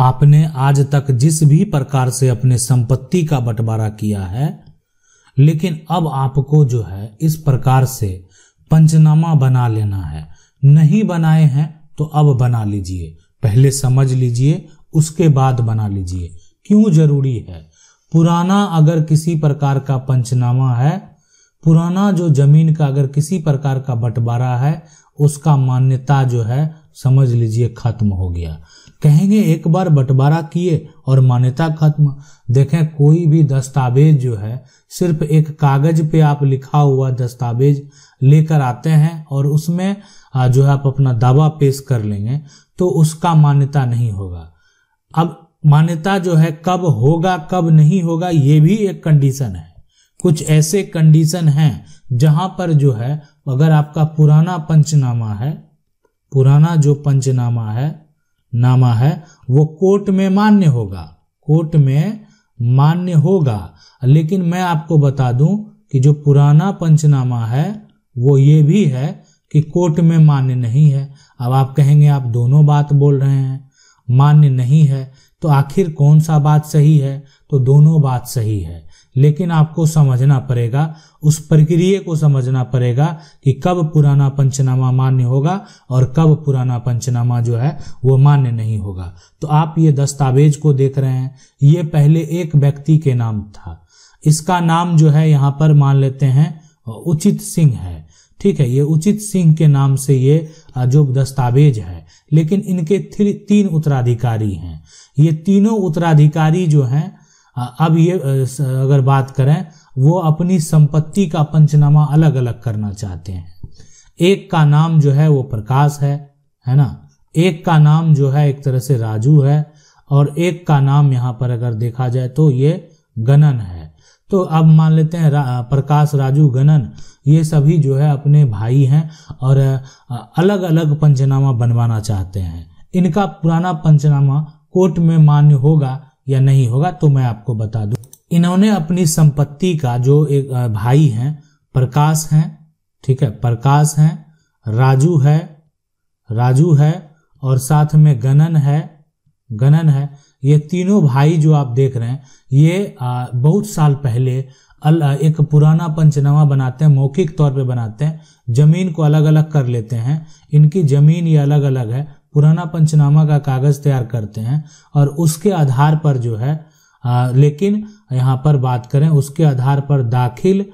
आपने आज तक जिस भी प्रकार से अपने संपत्ति का बंटवारा किया है लेकिन अब आपको जो है इस प्रकार से पंचनामा बना लेना है नहीं बनाए हैं तो अब बना लीजिए पहले समझ लीजिए उसके बाद बना लीजिए क्यों जरूरी है पुराना अगर किसी प्रकार का पंचनामा है पुराना जो जमीन का अगर किसी प्रकार का बंटवारा है उसका मान्यता जो है समझ लीजिए खत्म हो गया कहेंगे एक बार बंटवारा किए और मान्यता खत्म देखें कोई भी दस्तावेज जो है सिर्फ एक कागज पे आप लिखा हुआ दस्तावेज लेकर आते हैं और उसमें जो है आप अपना दावा पेश कर लेंगे तो उसका मान्यता नहीं होगा अब मान्यता जो है कब होगा कब नहीं होगा ये भी एक कंडीशन है कुछ ऐसे कंडीशन हैं जहां पर जो है अगर आपका पुराना पंचनामा है पुराना जो पंचनामा है नामा है वो कोर्ट में मान्य होगा कोर्ट में मान्य होगा लेकिन मैं आपको बता दूं कि जो पुराना पंचनामा है वो ये भी है कि कोर्ट में मान्य नहीं है अब आप कहेंगे आप दोनों बात बोल रहे हैं मान्य नहीं है तो आखिर कौन सा बात सही है तो दोनों बात सही है लेकिन आपको समझना पड़ेगा उस प्रक्रिया को समझना पड़ेगा कि कब पुराना पंचनामा मान्य होगा और कब पुराना पंचनामा जो है वो मान्य नहीं होगा तो आप ये दस्तावेज को देख रहे हैं ये पहले एक व्यक्ति के नाम था इसका नाम जो है यहाँ पर मान लेते हैं उचित सिंह है ठीक है ये उचित सिंह के नाम से ये जो दस्तावेज है लेकिन इनके तीन उत्तराधिकारी हैं ये तीनों उत्तराधिकारी जो हैं अब ये अगर बात करें वो अपनी संपत्ति का पंचनामा अलग अलग करना चाहते हैं एक का नाम जो है वो प्रकाश है है ना एक का नाम जो है एक तरह से राजू है और एक का नाम यहाँ पर अगर देखा जाए तो ये गणन है तो अब मान लेते हैं रा, प्रकाश राजू गणन ये सभी जो है अपने भाई हैं और अलग अलग पंचनामा बनवाना चाहते हैं इनका पुराना पंचनामा कोर्ट में मान्य होगा या नहीं होगा तो मैं आपको बता दूं इन्होंने अपनी संपत्ति का जो एक भाई हैं प्रकाश हैं ठीक है प्रकाश हैं राजू है राजू है और साथ में गनन है गनन है ये तीनों भाई जो आप देख रहे हैं ये आ, बहुत साल पहले अल, एक पुराना पंचनामा बनाते हैं मौखिक तौर पे बनाते हैं जमीन को अलग अलग कर लेते हैं इनकी जमीन ये अलग अलग है पुराना पंचनामा का कागज तैयार करते हैं और उसके आधार पर जो है आ, लेकिन यहाँ पर बात करें उसके आधार पर दाखिल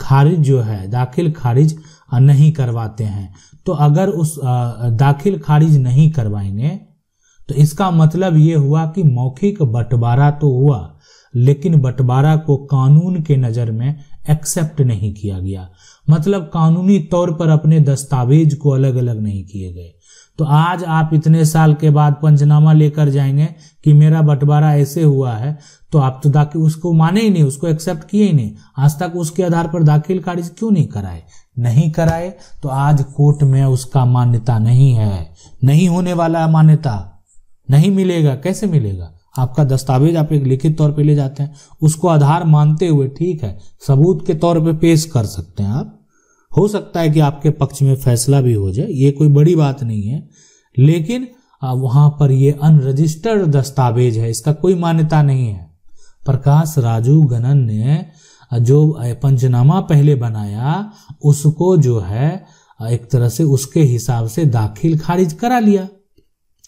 खारिज जो है दाखिल खारिज नहीं करवाते हैं तो अगर उस दाखिल खारिज नहीं करवाएंगे तो इसका मतलब ये हुआ कि मौखिक बंटवारा तो हुआ लेकिन बंटवारा को कानून के नज़र में एक्सेप्ट नहीं किया गया मतलब कानूनी तौर पर अपने दस्तावेज को अलग अलग नहीं किए गए तो आज आप इतने साल के बाद पंचनामा लेकर जाएंगे कि मेरा बंटवारा ऐसे हुआ है तो आप तो दाखिल उसको माने ही नहीं उसको एक्सेप्ट किए ही नहीं आज तक उसके आधार पर दाखिल खारिज क्यों नहीं कराए नहीं कराए तो आज कोर्ट में उसका मान्यता नहीं है नहीं होने वाला है मान्यता नहीं मिलेगा कैसे मिलेगा आपका दस्तावेज आप एक लिखित तौर पे ले जाते हैं उसको आधार मानते हुए ठीक है सबूत के तौर पे पेश कर सकते हैं आप हो सकता है कि आपके पक्ष में फैसला भी हो जाए ये कोई बड़ी बात नहीं है लेकिन वहां पर ये अनरजिस्टर्ड दस्तावेज है इसका कोई मान्यता नहीं है प्रकाश राजू गणन ने जो पंचनामा पहले बनाया उसको जो है एक तरह से उसके हिसाब से दाखिल खारिज करा लिया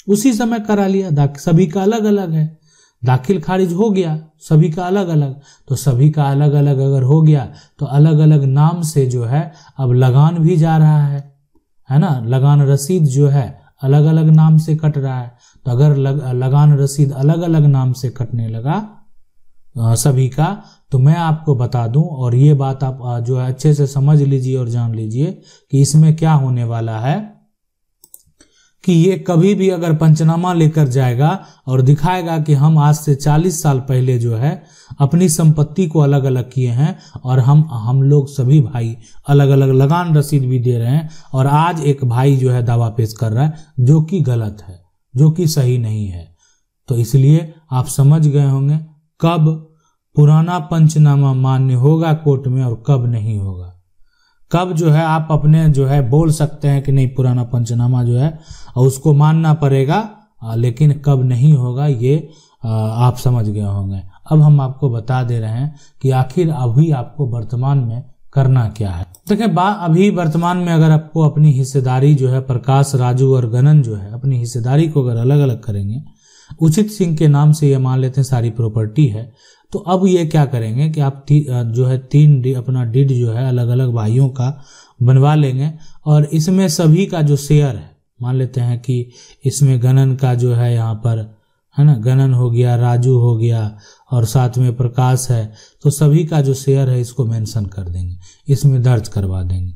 उसी समय करा लिया सभी का अलग अलग है दाखिल खारिज हो गया सभी का अलग अलग तो सभी का अलग अलग अगर हो गया तो अलग अलग नाम से जो है अब लगान भी जा रहा है है ना लगान रसीद जो है अलग अलग नाम से कट रहा है तो अगर लग, लगान रसीद अलग अलग नाम से कटने लगा सभी का तो मैं आपको बता दूं और ये बात आप जो है अच्छे से समझ लीजिए और जान लीजिए कि इसमें क्या होने वाला है कि ये कभी भी अगर पंचनामा लेकर जाएगा और दिखाएगा कि हम आज से 40 साल पहले जो है अपनी संपत्ति को अलग अलग किए हैं और हम हम लोग सभी भाई अलग अलग लगान रसीद भी दे रहे हैं और आज एक भाई जो है दावा पेश कर रहा है जो कि गलत है जो कि सही नहीं है तो इसलिए आप समझ गए होंगे कब पुराना पंचनामा मान्य होगा कोर्ट में और कब नहीं होगा कब जो है आप अपने जो है बोल सकते हैं कि नहीं पुराना पंचनामा जो है उसको मानना पड़ेगा लेकिन कब नहीं होगा ये आप समझ गए होंगे अब हम आपको बता दे रहे हैं कि आखिर अभी आपको वर्तमान में करना क्या है देखिए बा अभी वर्तमान में अगर आपको अपनी हिस्सेदारी जो है प्रकाश राजू और गनन जो है अपनी हिस्सेदारी को अगर अलग अलग करेंगे उचित सिंह के नाम से ये मान लेते हैं सारी प्रॉपर्टी है तो अब ये क्या करेंगे कि आप ती, जो है तीन डी अपना डिड जो है अलग अलग भाइयों का बनवा लेंगे और इसमें सभी का जो शेयर है मान लेते हैं कि इसमें गणन का जो है यहाँ पर है ना गणन हो गया राजू हो गया और साथ में प्रकाश है तो सभी का जो शेयर है इसको मेंशन कर देंगे इसमें दर्ज करवा देंगे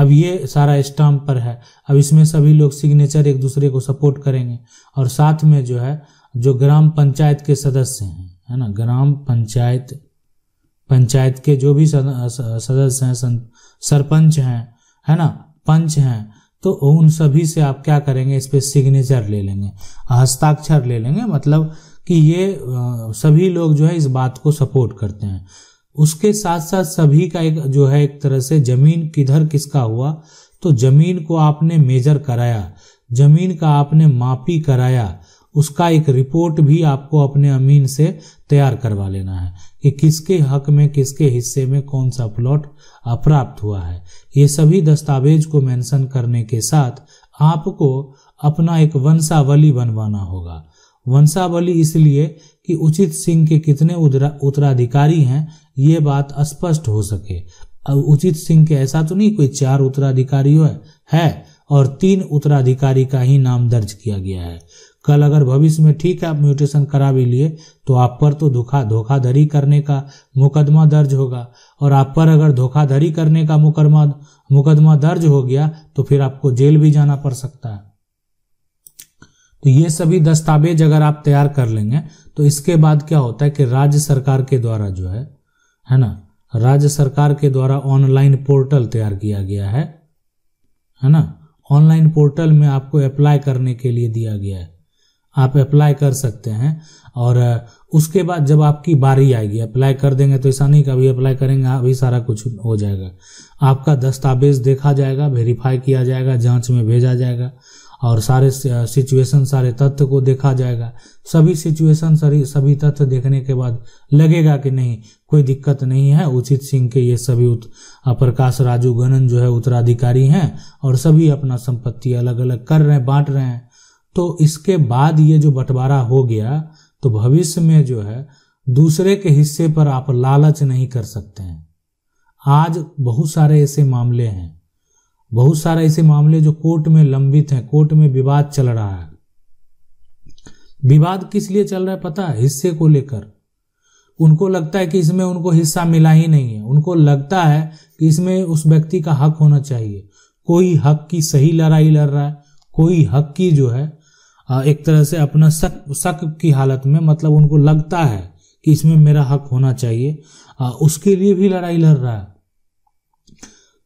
अब ये सारा स्टाम्प पर है अब इसमें सभी लोग सिग्नेचर एक दूसरे को सपोर्ट करेंगे और साथ में जो है जो ग्राम पंचायत के सदस्य हैं है ना ग्राम पंचायत पंचायत के जो भी सदस्य हैं सरपंच हैं है ना पंच हैं तो उन सभी से आप क्या करेंगे इस पर सिग्नेचर ले लेंगे हस्ताक्षर ले लेंगे मतलब कि ये सभी लोग जो है इस बात को सपोर्ट करते हैं उसके साथ साथ सभी का एक जो है एक तरह से जमीन किधर किसका हुआ तो जमीन को आपने मेजर कराया जमीन का आपने मापी कराया उसका एक रिपोर्ट भी आपको अपने अमीन से तैयार करवा लेना है कि किसके हक में किसके हिस्से में कौन सा प्लॉट अप्राप्त हुआ है ये सभी दस्तावेज को मेंशन करने के साथ आपको अपना एक वंशावली बनवाना होगा वंशावली इसलिए कि उचित सिंह के कितने उत्तराधिकारी हैं ये बात स्पष्ट हो सके अब उचित सिंह के ऐसा तो नहीं कोई चार उत्तराधिकारी है, है और तीन उत्तराधिकारी का ही नाम दर्ज किया गया है कल अगर भविष्य में ठीक है आप म्यूटेशन करा भी लिए तो आप पर तो धोखा धोखाधड़ी करने का मुकदमा दर्ज होगा और आप पर अगर धोखाधड़ी करने का मुकदमा मुकदमा दर्ज हो गया तो फिर आपको जेल भी जाना पड़ सकता है तो ये सभी दस्तावेज अगर आप तैयार कर लेंगे तो इसके बाद क्या होता है कि राज्य सरकार के द्वारा जो है है ना राज्य सरकार के द्वारा ऑनलाइन पोर्टल तैयार किया गया है है ना ऑनलाइन पोर्टल में आपको अप्लाई करने के लिए दिया गया है आप अप्लाई कर सकते हैं और उसके बाद जब आपकी बारी आएगी अप्लाई कर देंगे तो ऐसा नहीं कि अभी अप्लाई करेंगे अभी सारा कुछ हो जाएगा आपका दस्तावेज देखा जाएगा वेरीफाई किया जाएगा जांच में भेजा जाएगा और सारे सिचुएशन सारे तथ्य को देखा जाएगा सभी सिचुएशन सारी सभी तथ्य देखने के बाद लगेगा कि नहीं कोई दिक्कत नहीं है उचित सिंह के ये सभी प्रकाश राजू गणन जो है उत्तराधिकारी हैं और सभी अपना संपत्ति अलग अलग कर रहे हैं बांट रहे हैं तो इसके बाद ये जो बंटवारा हो गया तो भविष्य में जो है दूसरे के हिस्से पर आप लालच नहीं कर सकते हैं आज बहुत सारे ऐसे मामले हैं बहुत सारे ऐसे मामले जो कोर्ट में लंबित हैं कोर्ट में विवाद चल रहा है विवाद किस लिए चल रहा है पता है हिस्से को लेकर उनको लगता है कि इसमें उनको हिस्सा मिला ही नहीं है उनको लगता है कि इसमें उस व्यक्ति का हक होना चाहिए कोई हक की सही लड़ाई लड़ रहा है कोई हक की जो है एक तरह से अपना शक शक की हालत में मतलब उनको लगता है कि इसमें मेरा हक होना चाहिए उसके लिए भी लड़ाई लड़ रहा है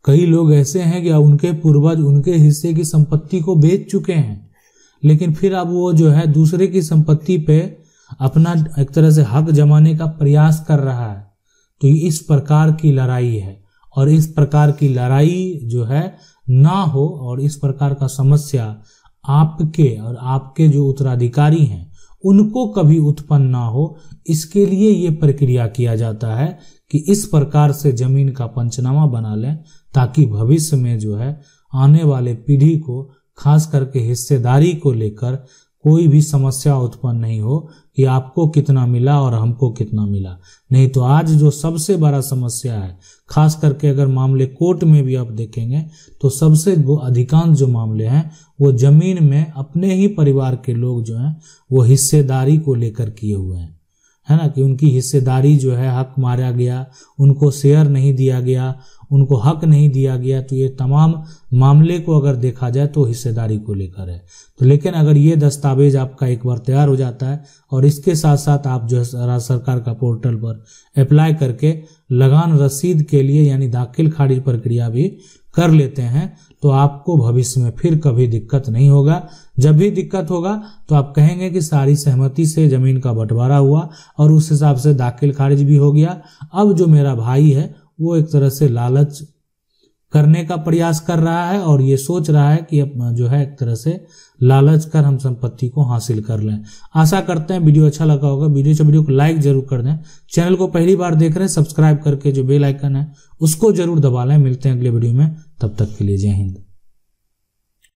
कई लोग ऐसे हैं कि उनके पूर्वज उनके हिस्से की संपत्ति को बेच चुके हैं लेकिन फिर अब वो जो है दूसरे की संपत्ति पे अपना एक तरह से हक जमाने का प्रयास कर रहा है तो इस प्रकार की लड़ाई है और इस प्रकार की लड़ाई जो है ना हो और इस प्रकार का समस्या आपके और आपके जो उत्तराधिकारी हैं उनको कभी उत्पन्न ना हो इसके लिए ये प्रक्रिया किया जाता है कि इस प्रकार से जमीन का पंचनामा बना लें ताकि भविष्य में जो है आने वाले पीढ़ी को खास करके हिस्सेदारी को लेकर कोई भी समस्या उत्पन्न नहीं हो कि आपको कितना मिला और हमको कितना मिला नहीं तो आज जो सबसे बड़ा समस्या है खास करके अगर मामले कोर्ट में भी आप देखेंगे तो सबसे वो अधिकांश जो मामले हैं वो जमीन में अपने ही परिवार के लोग जो हैं वो हिस्सेदारी को लेकर किए हुए हैं है ना कि उनकी हिस्सेदारी जो है हक मारा गया उनको शेयर नहीं दिया गया उनको हक नहीं दिया गया तो ये तमाम मामले को अगर देखा जाए तो हिस्सेदारी को लेकर है तो लेकिन अगर ये दस्तावेज आपका एक बार तैयार हो जाता है और इसके साथ साथ आप जो है राज्य सरकार का पोर्टल पर अप्लाई करके लगान रसीद के लिए यानी दाखिल खारिज प्रक्रिया भी कर लेते हैं तो आपको भविष्य में फिर कभी दिक्कत नहीं होगा जब भी दिक्कत होगा तो आप कहेंगे कि सारी सहमति से जमीन का बंटवारा हुआ और उस हिसाब से दाखिल खारिज भी हो गया अब जो मेरा भाई है वो एक तरह से लालच करने का प्रयास कर रहा है और ये सोच रहा है कि जो है एक तरह से लालच कर हम संपत्ति को हासिल कर लें आशा करते हैं वीडियो अच्छा लगा होगा वीडियो से अच्छा, वीडियो को लाइक जरूर कर दें चैनल को पहली बार देख रहे हैं सब्सक्राइब करके जो बेल आइकन है उसको जरूर दबा लें मिलते हैं अगले वीडियो में तब तक के लिए जय हिंद